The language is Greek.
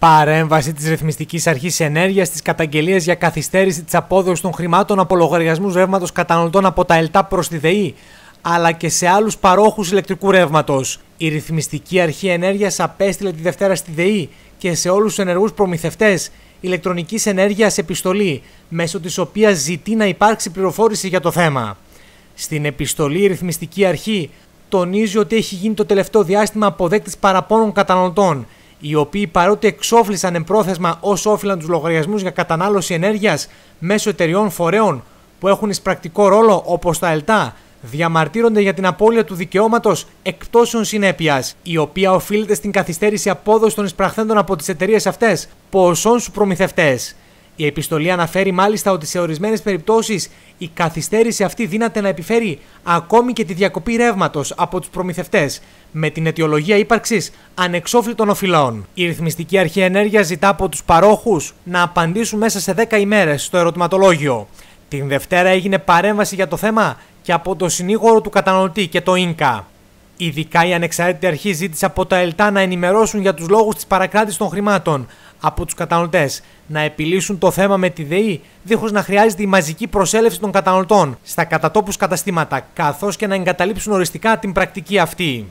Παρέμβαση της ρυθμιστικής αρχής ενέργειας στις καταγγελίες για καθυστέρηση της απόδοσης των χρημάτων από λογαριασμούς ρεύματος καταναλωτών από τα ΕΛΤΑ προς τη ΔΕΗ, αλλά και σε άλλους παρόχους ηλεκτρικού ρεύματος. Η ρυθμιστική αρχή ενέργειας απέστειλε τη Δευτέρα στη ΔΕΗ και σε όλους τους ενεργούς προμηθευτές ηλεκτρονικής ενέργειας επιστολή, μέσω της οποίας ζητεί να υπάρξει πληροφόρηση για το θέμα. Στην επιστολή, η ρυθμιστική αρχή τονίζει ότι έχει γίνει το τελευταίο διάστημα αποδέκτης παραπώνων καταναλωτών οι οποίοι παρότι εξόφλησαν εμπρόθεσμα όσο όφυλαν τους λογαριασμούς για κατανάλωση ενέργειας μέσω εταιριών φορέων που έχουν εισπρακτικό ρόλο όπως τα ΕΛΤΑ, διαμαρτύρονται για την απώλεια του δικαιώματος εκπτώσεων συνέπειας, η οποία οφείλεται στην καθυστέρηση απόδοσης των εισπραχθέντων από τις εταιρείες αυτές ποσών σου προμηθευτές. Η επιστολή αναφέρει μάλιστα ότι σε ορισμένες περιπτώσεις η καθυστέρηση αυτή δύναται να επιφέρει ακόμη και τη διακοπή ρεύματος από τους προμηθευτές, με την αιτιολογία ύπαρξης ανεξόφλητων οφειλών. Η Ρυθμιστική Αρχή Ενέργειας ζητά από τους παρόχους να απαντήσουν μέσα σε 10 ημέρες στο ερωτηματολόγιο. Την Δευτέρα έγινε παρέμβαση για το θέμα και από το συνήγορο του καταναλωτή και το ΙΝΚΑ. Ειδικά η ανεξάρτητη αρχή ζήτησε από τα ΕΛΤΑ να ενημερώσουν για τους λόγους της παρακράτησης των χρημάτων από τους καταναλωτές, να επιλύσουν το θέμα με τη ΔΕΗ δίχως να χρειάζεται η μαζική προσέλευση των καταναλωτών στα κατατόπους καταστήματα, καθώς και να εγκαταλείψουν οριστικά την πρακτική αυτή.